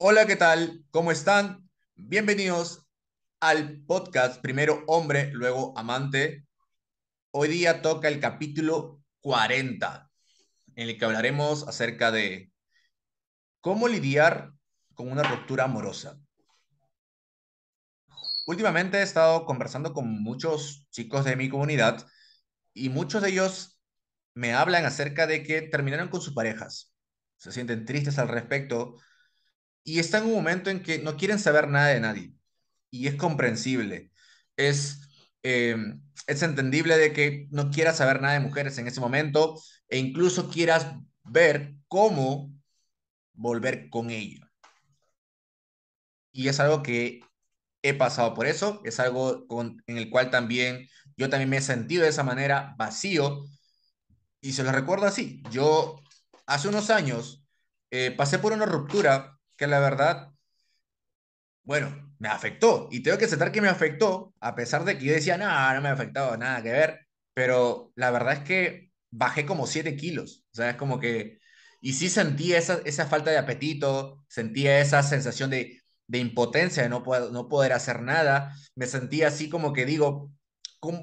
Hola, ¿qué tal? ¿Cómo están? Bienvenidos al podcast Primero Hombre, luego Amante. Hoy día toca el capítulo 40, en el que hablaremos acerca de cómo lidiar con una ruptura amorosa. Últimamente he estado conversando con muchos chicos de mi comunidad y muchos de ellos me hablan acerca de que terminaron con sus parejas. Se sienten tristes al respecto, y está en un momento en que no quieren saber nada de nadie. Y es comprensible. Es, em, es entendible de que no quieras saber nada de mujeres en ese momento e incluso quieras ver cómo volver con ella. Y es algo que he pasado por eso, es algo en el cual también yo también me he sentido de esa manera vacío. Y se lo recuerdo así, yo hace unos años eh, pasé por una ruptura que la verdad, bueno, me afectó. Y tengo que aceptar que me afectó, a pesar de que yo decía, no, no me ha afectado, nada que ver. Pero la verdad es que bajé como 7 kilos. O sea, es como que... Y sí sentí esa, falta de apetito, sentía esa sensación de, de impotencia, de no poder, no poder hacer nada. Me sentía así como que digo,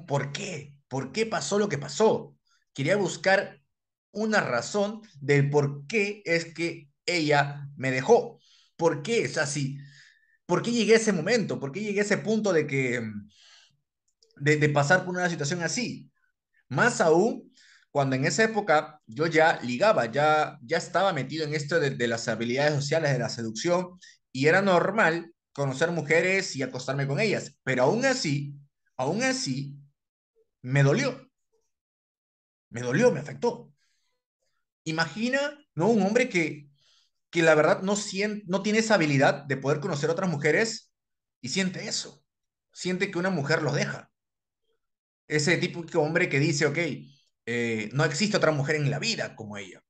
¿por qué? ¿Por qué pasó lo que pasó? Quería buscar una razón del por qué es que ella me dejó. ¿Por qué es así? ¿Por qué llegué a ese momento? ¿Por qué llegué a ese punto de que de, pasar por una situación así? Más aún cuando en esa época yo ya ligaba, ya, ya estaba metido en esto de, de, las habilidades sociales, de la seducción, y era normal conocer mujeres y acostarme con ellas, pero aún así, aún así, me dolió, me dolió, me afectó. Imagina, ¿no? Un hombre que, que la verdad no, siente, no tiene esa habilidad de poder conocer a otras mujeres y siente eso. Siente que una mujer los deja. Ese típico hombre que dice, ok, eh, no existe otra mujer en la vida como ella.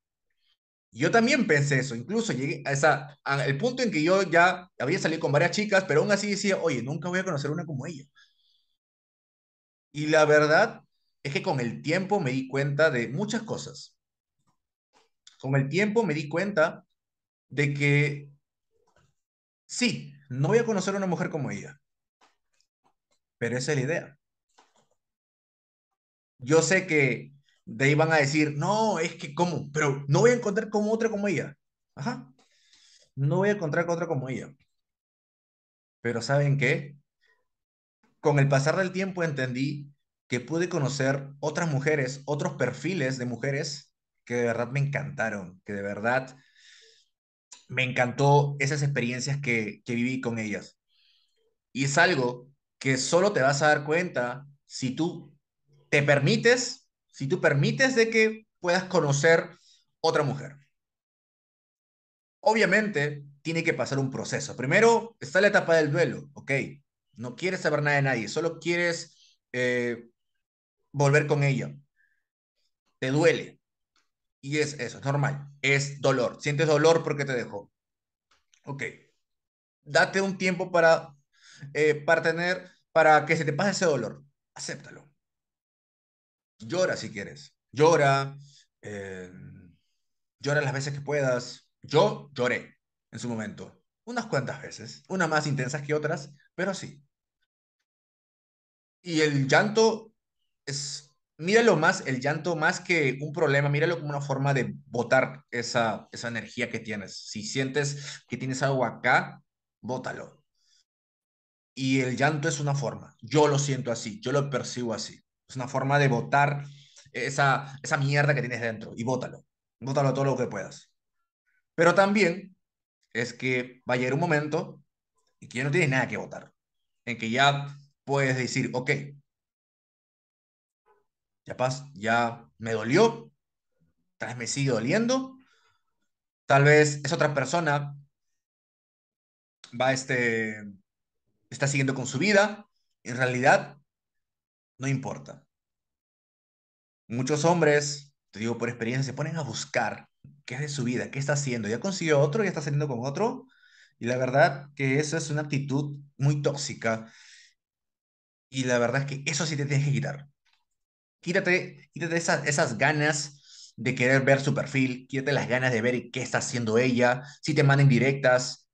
Yo también pensé eso, incluso llegué a esa, al punto en que yo ya había salido con varias chicas, pero aún así decía, oye, nunca voy a conocer una como ella. Y la verdad es que con el tiempo me di cuenta de muchas cosas. Con el tiempo me di cuenta de que sí, no voy a conocer a una mujer como ella, pero esa es la idea. Yo sé que de ahí van a decir, no, es que cómo, pero no voy a encontrar como otra como ella. Ajá, no voy a encontrar otra como ella. Pero ¿saben qué? Con el pasar del tiempo entendí que pude conocer otras mujeres, otros perfiles de mujeres que de verdad me encantaron, que de verdad me encantó esas experiencias que, viví con ellas. Y es algo que solo te vas a dar cuenta si tú te permites, si tú permites de que puedas conocer otra mujer. Obviamente, tiene que pasar un proceso. Primero está la etapa del duelo, ¿ok? No quieres saber nada de nadie, solo quieres eh, volver con ella. Te duele, y es eso, es normal. Es dolor. Sientes dolor porque te dejó. Ok. Date un tiempo para, eh, para tener, para que se te pase ese dolor. Acéptalo. Llora si quieres. Llora. Eh, llora las veces que puedas. Yo lloré en su momento. Unas cuantas veces. Unas más intensas que otras, pero sí. Y el llanto es míralo más, el llanto más que un problema, míralo como una forma de botar esa, energía que tienes. Si sientes que tienes algo acá, bótalo. Y el llanto es una forma. Yo lo siento así, yo lo percibo así. Es una forma de botar esa, esa mierda que tienes dentro y bótalo. Bótalo todo lo que puedas. Pero también es que va a llegar un momento en que ya no tienes nada que votar. En que ya puedes decir, ok, ya, ya me dolió, tal vez me sigue doliendo, tal vez es otra persona, va este, está siguiendo con su vida, en realidad no importa. Muchos hombres, te digo por experiencia, se ponen a buscar qué es de su vida, qué está haciendo, ya consiguió otro, ya está saliendo con otro, y la verdad que eso es una actitud muy tóxica. Y la verdad es que eso sí te tienes que quitar. Quítate, esas, ganas de querer ver su perfil, quítate las ganas de ver qué está haciendo ella, si te mandan directas.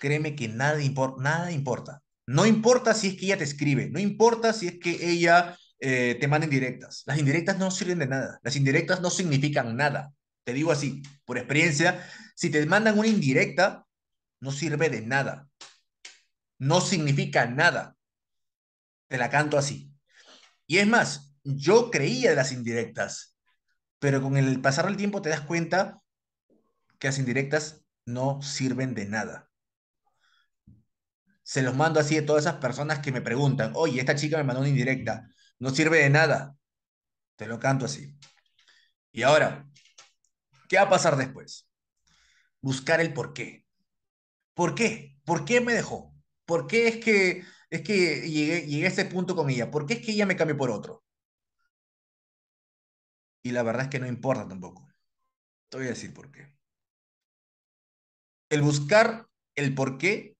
Créeme que nada, nada importa. No importa si es que ella te escribe, no importa si es que ella eh, te manda directas. Las indirectas no sirven de nada, las indirectas no significan nada. Te digo así, por experiencia, si te mandan una indirecta, no sirve de nada. No significa nada. Te la canto así. Y es más, yo creía las indirectas, pero con el pasar del tiempo te das cuenta que las indirectas no sirven de nada. Se los mando así a todas esas personas que me preguntan, oye, esta chica me mandó una indirecta, no sirve de nada. Te lo canto así. Y ahora, ¿qué va a pasar después? Buscar el por qué. ¿Por qué? ¿Por qué me dejó? ¿Por qué es que, es que llegué, llegué a ese punto con ella? ¿Por qué es que ella me cambió por otro? Y la verdad es que no importa tampoco. Te voy a decir por qué. El buscar el por qué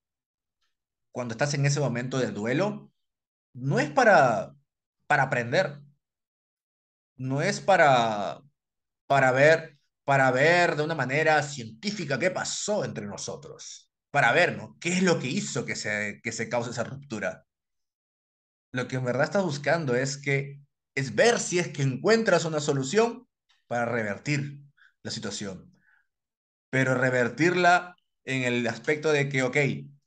cuando estás en ese momento de duelo no es para, para aprender. No es para, para ver para ver de una manera científica qué pasó entre nosotros, para ver ¿no? qué es lo que hizo que se, que se cause esa ruptura. Lo que en verdad estás buscando es que es ver si es que encuentras una solución para revertir la situación. Pero revertirla en el aspecto de que, ok,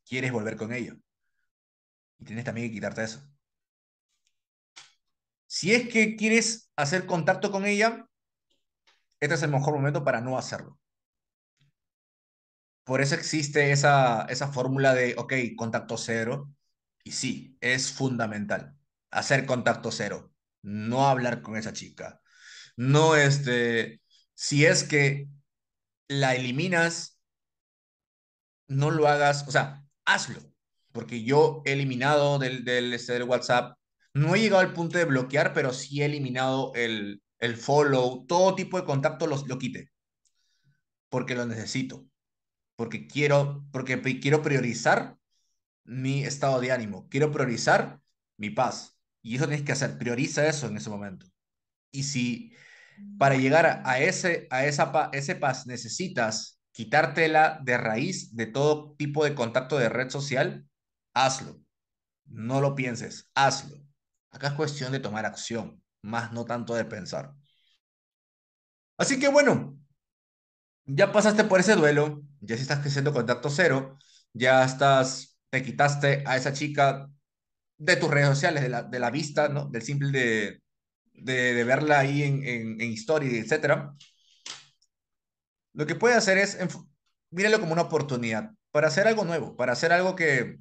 quieres volver con ella Y tienes también que quitarte eso. Si es que quieres hacer contacto con ella, este es el mejor momento para no hacerlo. Por eso existe esa, esa fórmula de, ok, contacto cero. Y sí, es fundamental hacer contacto cero no hablar con esa chica. No, este, si es que la eliminas, no lo hagas, o sea, hazlo, porque yo he eliminado del, del, este, del WhatsApp, no he llegado al punto de bloquear, pero sí he eliminado el, follow, todo tipo de contacto los, lo quité, porque lo necesito, porque quiero, porque quiero priorizar mi estado de ánimo, quiero priorizar mi paz, y eso tienes que hacer, prioriza eso en ese momento. Y si para llegar a ese, a esa, ese paz necesitas quitártela de raíz de todo tipo de contacto de red social, hazlo. No lo pienses, hazlo. Acá es cuestión de tomar acción, más no tanto de pensar. Así que bueno, ya pasaste por ese duelo, ya si estás creciendo contacto cero, ya estás, te quitaste a esa chica de tus redes sociales, de la, vista, ¿no? Del simple de, verla ahí en, historia, en etcétera. Lo que puede hacer es, míralo como una oportunidad para hacer algo nuevo, para hacer algo que,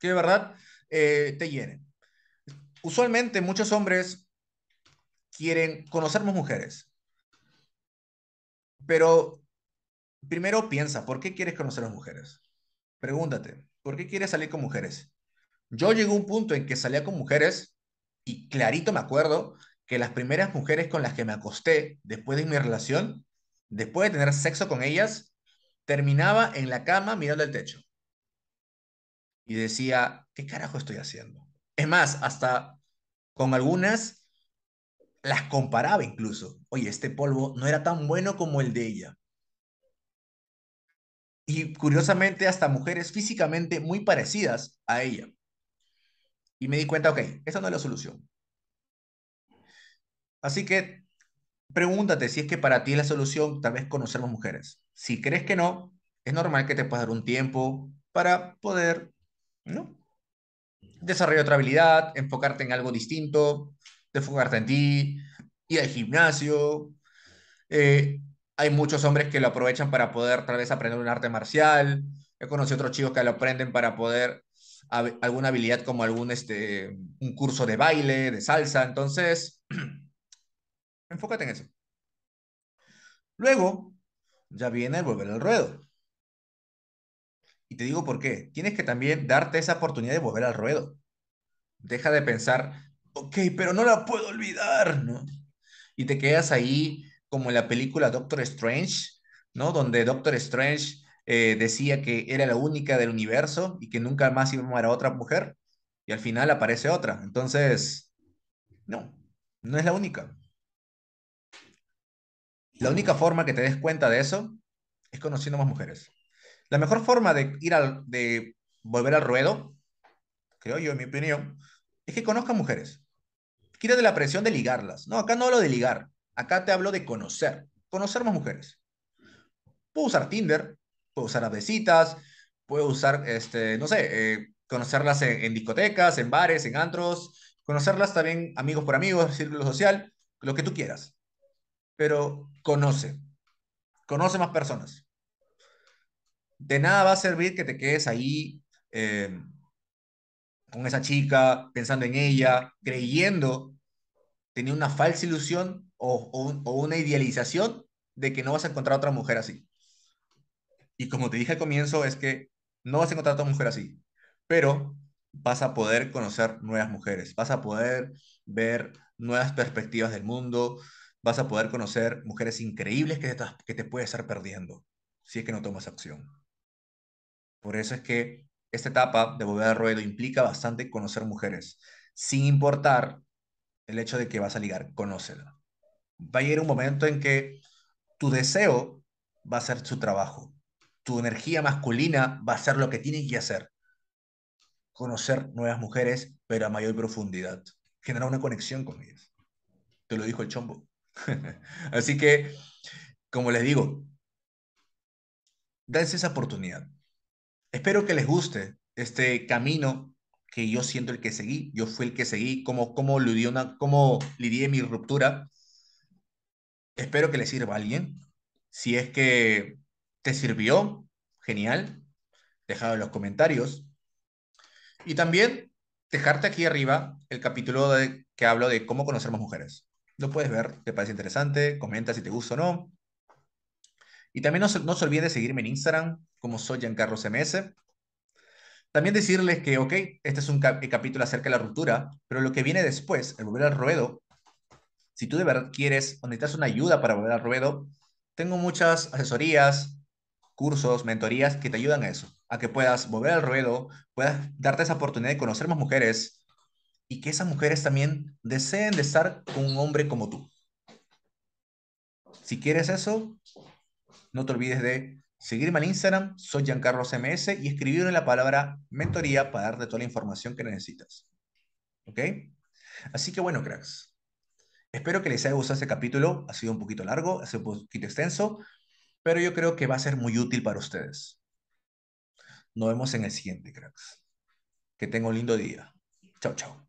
que de verdad eh, te llene. Usualmente muchos hombres quieren conocer más mujeres, pero primero piensa, ¿por qué quieres conocer a las mujeres? Pregúntate, ¿por qué quieres salir con mujeres? Yo llegué a un punto en que salía con mujeres y clarito me acuerdo que las primeras mujeres con las que me acosté después de mi relación, después de tener sexo con ellas, terminaba en la cama mirando el techo. Y decía, ¿qué carajo estoy haciendo? Es más, hasta con algunas las comparaba incluso. Oye, este polvo no era tan bueno como el de ella. Y curiosamente, hasta mujeres físicamente muy parecidas a ella. Y me di cuenta, ok, esa no es la solución. Así que pregúntate si es que para ti es la solución tal vez conocer más mujeres. Si crees que no, es normal que te puedas dar un tiempo para poder ¿no? desarrollar otra habilidad, enfocarte en algo distinto, enfocarte en ti, ir al gimnasio. Eh, hay muchos hombres que lo aprovechan para poder tal vez aprender un arte marcial. He conocido otros chicos que lo aprenden para poder alguna habilidad como algún, este, un curso de baile, de salsa. Entonces, enfócate en eso. Luego, ya viene el volver al ruedo. Y te digo por qué. Tienes que también darte esa oportunidad de volver al ruedo. Deja de pensar, ok, pero no la puedo olvidar, Y te quedas ahí como en la película Doctor Strange, ¿no? Donde Doctor Strange eh, decía que era la única del universo y que nunca más iba a amar a otra mujer, y al final aparece otra. Entonces, no, no es la única. La única forma que te des cuenta de eso es conociendo más mujeres. La mejor forma de ir al, de volver al ruedo, creo yo, en mi opinión, es que conozca mujeres. de la presión de ligarlas. No, acá no hablo de ligar. Acá te hablo de conocer. Conocer más mujeres. Puedo usar Tinder, puedo usar visitas, puedo usar, este, no sé, eh, conocerlas en, discotecas, en bares, en antros, conocerlas también amigos por amigos, círculo social, lo que tú quieras. Pero conoce, conoce más personas. De nada va a servir que te quedes ahí eh, con esa chica, pensando en ella, creyendo, teniendo una falsa ilusión o, una idealización de que no vas a encontrar otra mujer así. Y como te dije al comienzo, es que no vas a encontrar a toda mujer así, pero vas a poder conocer nuevas mujeres, vas a poder ver nuevas perspectivas del mundo, vas a poder conocer mujeres increíbles que te, que te puedes estar perdiendo si es que no tomas acción. Por eso es que esta etapa de volver al ruedo implica bastante conocer mujeres, sin importar el hecho de que vas a ligar, conócela. Va a llegar un momento en que tu deseo va a ser su trabajo tu energía masculina va a ser lo que tiene que hacer. Conocer nuevas mujeres, pero a mayor profundidad. Generar una conexión con ellas. Te lo dijo el chombo. Así que, como les digo, dense esa oportunidad. Espero que les guste este camino que yo siento el que seguí. Yo fui el que seguí, Como cómo, lidié, una, cómo lidié mi ruptura. Espero que les sirva a alguien. Si es que ¿Te sirvió? Genial. Dejado en los comentarios. Y también dejarte aquí arriba el capítulo de, que hablo de cómo conocer mujeres. Lo puedes ver, te parece interesante, comenta si te gusta o no. Y también no se, no de seguirme en Instagram, como soy Giancarlo CMS. También decirles que, ok, este es un eh, capítulo acerca de la ruptura, pero lo que viene después, el volver al ruedo, si tú de verdad quieres o necesitas una ayuda para volver al ruedo, tengo muchas asesorías, cursos, mentorías que te ayudan a eso, a que puedas volver al ruedo, puedas darte esa oportunidad de conocer más mujeres y que esas mujeres también deseen de estar con un hombre como tú. Si quieres eso, no te olvides de seguirme en Instagram, soy Giancarlo CMS y escribirme la palabra mentoría para darte toda la información que necesitas. ¿Ok? Así que bueno, cracks. Espero que les haya gustado este capítulo. Ha sido un poquito largo, ha sido un poquito extenso, pero yo creo que va a ser muy útil para ustedes. Nos vemos en el siguiente, cracks. Que tengan un lindo día. Chao, chao.